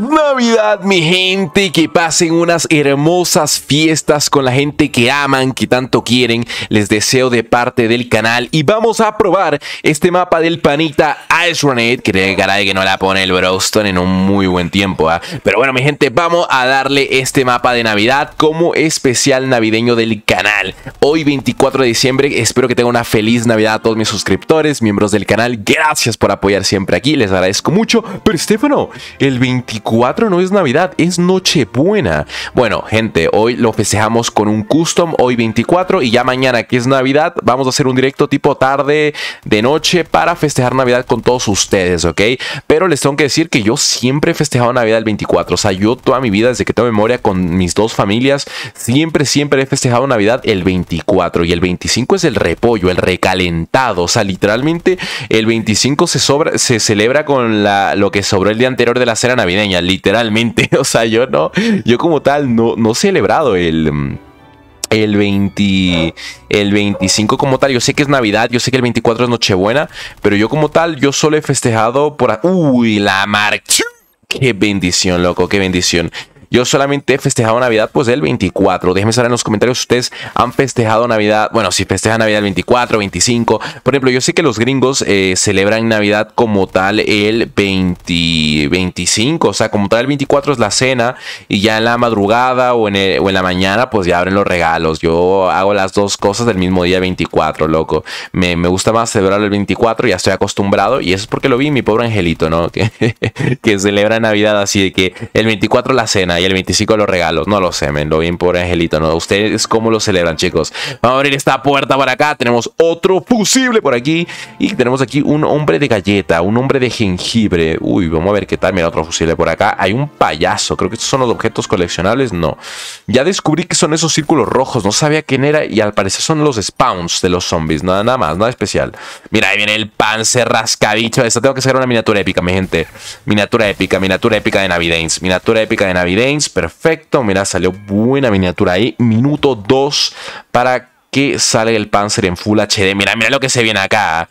Navidad, mi gente, que pasen unas hermosas fiestas con la gente que aman, que tanto quieren. Les deseo de parte del canal y vamos a probar este mapa del panita Ice Renate Que caray que no la pone el Brostone en un muy buen tiempo, ¿ah? Pero bueno, mi gente, vamos a darle este mapa de Navidad como especial navideño del canal. Hoy 24 de diciembre, espero que tengan una feliz Navidad a todos mis suscriptores, miembros del canal. Gracias por apoyar siempre aquí, les agradezco mucho. Pero Estefano, el 24 no es Navidad, es Nochebuena. Bueno, gente, hoy lo festejamos con un custom, hoy 24 y ya mañana que es Navidad, vamos a hacer un directo tipo tarde de noche para festejar Navidad con todos ustedes, ¿ok? Pero les tengo que decir que yo siempre he festejado Navidad el 24, o sea, yo toda mi vida, desde que tengo memoria con mis dos familias, siempre, siempre he festejado Navidad el 24 y el 25 es el repollo, el recalentado, o sea, literalmente el 25 se, sobra, se celebra con la, lo que sobró el día anterior de la cena navideña literalmente. O sea, yo no, yo como tal no, no he celebrado el... El, 20, el 25 como tal, yo sé que es Navidad, yo sé que el 24 es Nochebuena, pero yo como tal, yo solo he festejado por... Uy, la marcha. Qué bendición, loco, qué bendición. Yo solamente he festejado Navidad pues el 24. Déjenme saber en los comentarios si ustedes han festejado Navidad. Bueno, si festejan Navidad el 24, 25. Por ejemplo, yo sé que los gringos eh, celebran Navidad como tal el 25. O sea, como tal el 24 es la cena y ya en la madrugada o en, la mañana pues ya abren los regalos. Yo hago las dos cosas del mismo día 24, loco. Me, gusta más celebrar el 24, ya estoy acostumbrado y eso es porque lo vi mi pobre angelito, ¿no? Que, que celebra Navidad así de que el 24 la cena y el 25 los regalos. No lo sé, men, lo bien por Angelito, ¿no? ¿Ustedes cómo lo celebran, chicos? Vamos a abrir esta puerta por acá. Tenemos otro fusible por aquí. Y tenemos aquí un hombre de galleta, un hombre de jengibre. Uy, vamos a ver qué tal. Mira, otro fusible por acá. Hay un payaso. Creo que estos son los objetos coleccionables. No. Ya descubrí que son esos círculos rojos. No sabía quién era y al parecer son los spawns de los zombies. Nada, nada más, nada especial. Mira, ahí viene el panzer rascadicho. Esta tengo que ser una miniatura épica, mi gente. Miniatura épica, miniatura épica de Navideins. Miniatura épica de Navideins perfecto. mira, salió buena miniatura ahí. Minuto 2 para que sale el Panzer en Full HD. Mira, mira lo que se viene acá. ¿ah?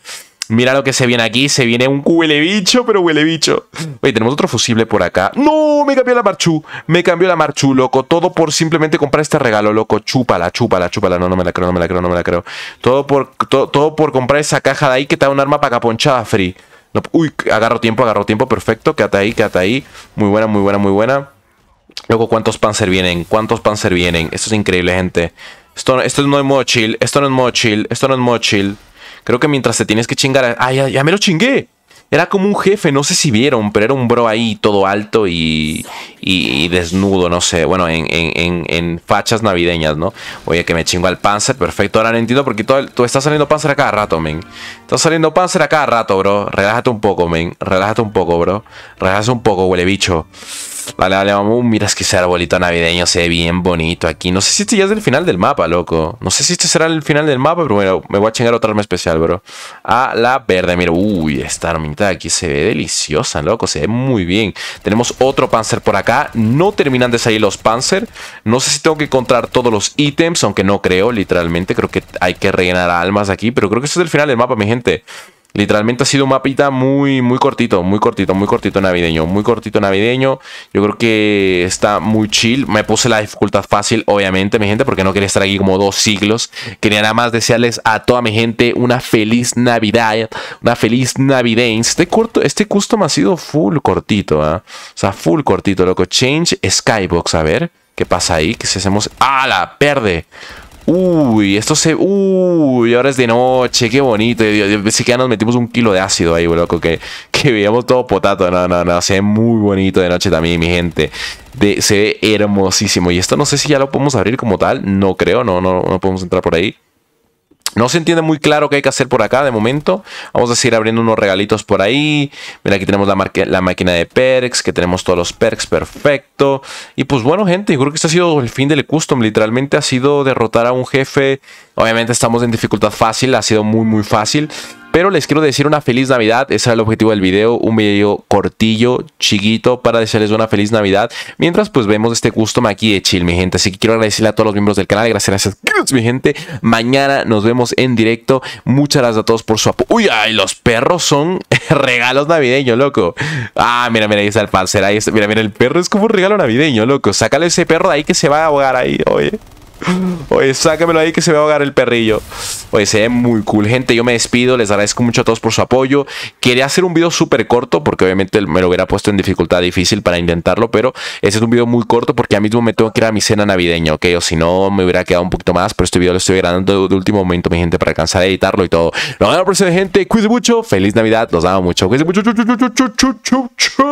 Mira lo que se viene aquí, se viene un huele bicho, pero huele bicho. Oye, tenemos otro fusible por acá. ¡No! Me cambió la marchú, me cambió la Marchu, loco. Todo por simplemente comprar este regalo, loco. Chúpala, chúpala, chúpala. No, no me la creo, no me la creo, no me la creo. Todo por, todo por comprar esa caja de ahí que te da un arma para caponchada free. No, uy, agarro tiempo, agarro tiempo, perfecto. Quédate ahí, quédate ahí. Muy buena, muy buena, muy buena. Luego, ¿cuántos Panzer vienen? ¿Cuántos Panzer vienen? Esto es increíble, gente. Esto, no es modo chill. Esto no es modo chill. Esto no es modo chill. Creo que mientras te tienes que chingar... ay ya, me lo chingué! Era como un jefe, no sé si vieron, pero era un bro ahí todo alto y, y, desnudo, no sé. Bueno, en, fachas navideñas, ¿no? Oye, que me chingo al Panzer, perfecto. Ahora no entiendo porque todo tú estás saliendo Panzer a cada rato, men. Estás saliendo Panzer a cada rato, bro. Relájate un poco, men. Relájate un poco, bro. Relájate un poco, huele bicho. Vale, vale, vamos. Uh, mira, es que ese arbolito navideño se ve bien bonito aquí. No sé si este ya es el final del mapa, loco. No sé si este será el final del mapa, pero bueno, me voy a chingar otra arma especial, bro. A la verde, mira. Uy, esta armita de aquí se ve deliciosa, loco. Se ve muy bien. Tenemos otro panzer por acá. No terminan de salir los panzer. No sé si tengo que encontrar todos los ítems, aunque no creo, literalmente. Creo que hay que rellenar almas aquí, pero creo que este es el final del mapa, mi gente. Literalmente ha sido un mapita muy, muy cortito, muy cortito, muy cortito navideño, muy cortito navideño. Yo creo que está muy chill. Me puse la dificultad fácil, obviamente, mi gente, porque no quería estar aquí como dos siglos. Quería nada más desearles a toda mi gente una feliz Navidad, una feliz navideins Este, corto, este custom ha sido full cortito, ¿eh? O sea, full cortito, loco. Change Skybox, a ver. ¿Qué pasa ahí? ¿Qué si hacemos? ¡Ah, la perde! Uy, esto se... Uy, ahora es de noche, qué bonito. Dios, que ya nos metimos un kilo de ácido ahí, loco, que, que veíamos todo potato. No, no, no, se ve muy bonito de noche también, mi gente. se ve hermosísimo. Y esto no sé si ya lo podemos abrir como tal. No creo, no, no, no podemos entrar por ahí. No se entiende muy claro qué hay que hacer por acá de momento. Vamos a seguir abriendo unos regalitos por ahí. Mira, aquí tenemos la, la máquina de perks, que tenemos todos los perks, perfecto. Y pues bueno, gente, yo creo que este ha sido el fin del custom. Literalmente ha sido derrotar a un jefe. Obviamente estamos en dificultad fácil, ha sido muy, muy fácil. Pero les quiero decir una feliz Navidad, ese era el objetivo del video, un video cortillo, chiquito, para desearles una feliz Navidad. Mientras pues vemos este custom aquí de chill, mi gente. Así que quiero agradecerle a todos los miembros del canal, gracias, gracias, mi gente. Mañana nos vemos en directo. Muchas gracias a todos por su apoyo. Uy, ay, los perros son regalos navideños, loco. Ah, mira, mira, ahí está el panzer, Mira, mira, el perro es como un regalo navideño, loco. Sácale ese perro de ahí que se va a ahogar ahí, oye. Oye, sácamelo ahí que se va a ahogar el perrillo. Oye, se ve muy cool, gente. Yo me despido. Les agradezco mucho a todos por su apoyo. Quería hacer un video súper corto porque obviamente me lo hubiera puesto en dificultad difícil para intentarlo. Pero ese es un video muy corto porque ya mismo me tengo que ir a mi cena navideña, ¿ok? O si no, me hubiera quedado un poquito más. Pero este video lo estoy grabando de, último momento, mi gente, para alcanzar a editarlo y todo. Nos vemos por gente. Cuídense mucho. Feliz Navidad. Los amo mucho. Cuídense mucho. Chau, chau, chau,